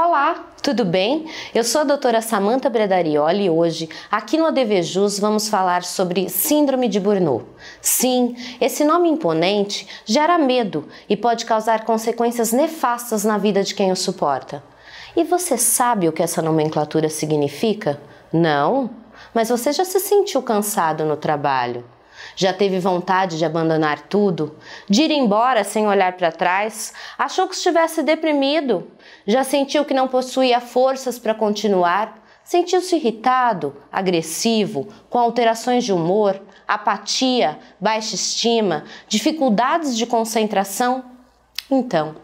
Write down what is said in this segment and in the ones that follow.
Olá, tudo bem? Eu sou a doutora Samanta Bredarioli e hoje, aqui no ADVJUS, vamos falar sobre Síndrome de Burnout. Sim, esse nome imponente gera medo e pode causar consequências nefastas na vida de quem o suporta. E você sabe o que essa nomenclatura significa? Não? Mas você já se sentiu cansado no trabalho? Já teve vontade de abandonar tudo? De ir embora sem olhar para trás? Achou que estivesse deprimido? Já sentiu que não possuía forças para continuar? Sentiu-se irritado, agressivo, com alterações de humor, apatia, baixa estima, dificuldades de concentração? Então,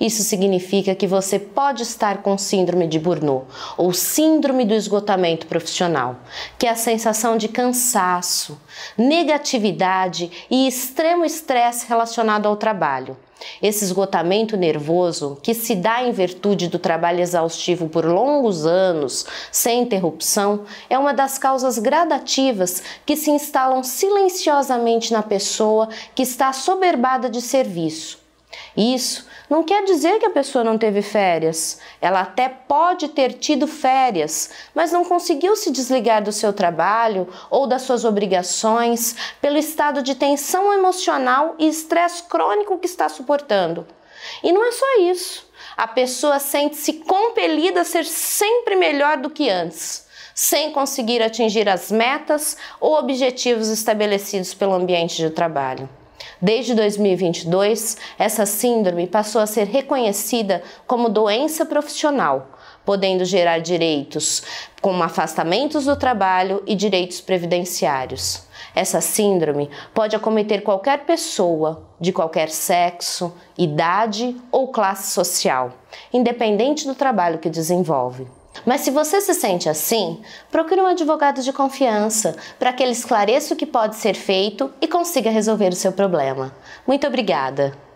isso significa que você pode estar com síndrome de burnout ou síndrome do esgotamento profissional, que é a sensação de cansaço, negatividade e extremo estresse relacionado ao trabalho. Esse esgotamento nervoso, que se dá em virtude do trabalho exaustivo por longos anos, sem interrupção, é uma das causas gradativas que se instalam silenciosamente na pessoa que está soberbada de serviço isso não quer dizer que a pessoa não teve férias. Ela até pode ter tido férias, mas não conseguiu se desligar do seu trabalho ou das suas obrigações pelo estado de tensão emocional e estresse crônico que está suportando. E não é só isso. A pessoa sente-se compelida a ser sempre melhor do que antes, sem conseguir atingir as metas ou objetivos estabelecidos pelo ambiente de trabalho. Desde 2022, essa síndrome passou a ser reconhecida como doença profissional, podendo gerar direitos como afastamentos do trabalho e direitos previdenciários. Essa síndrome pode acometer qualquer pessoa, de qualquer sexo, idade ou classe social, independente do trabalho que desenvolve. Mas se você se sente assim, procure um advogado de confiança para que ele esclareça o que pode ser feito e consiga resolver o seu problema. Muito obrigada!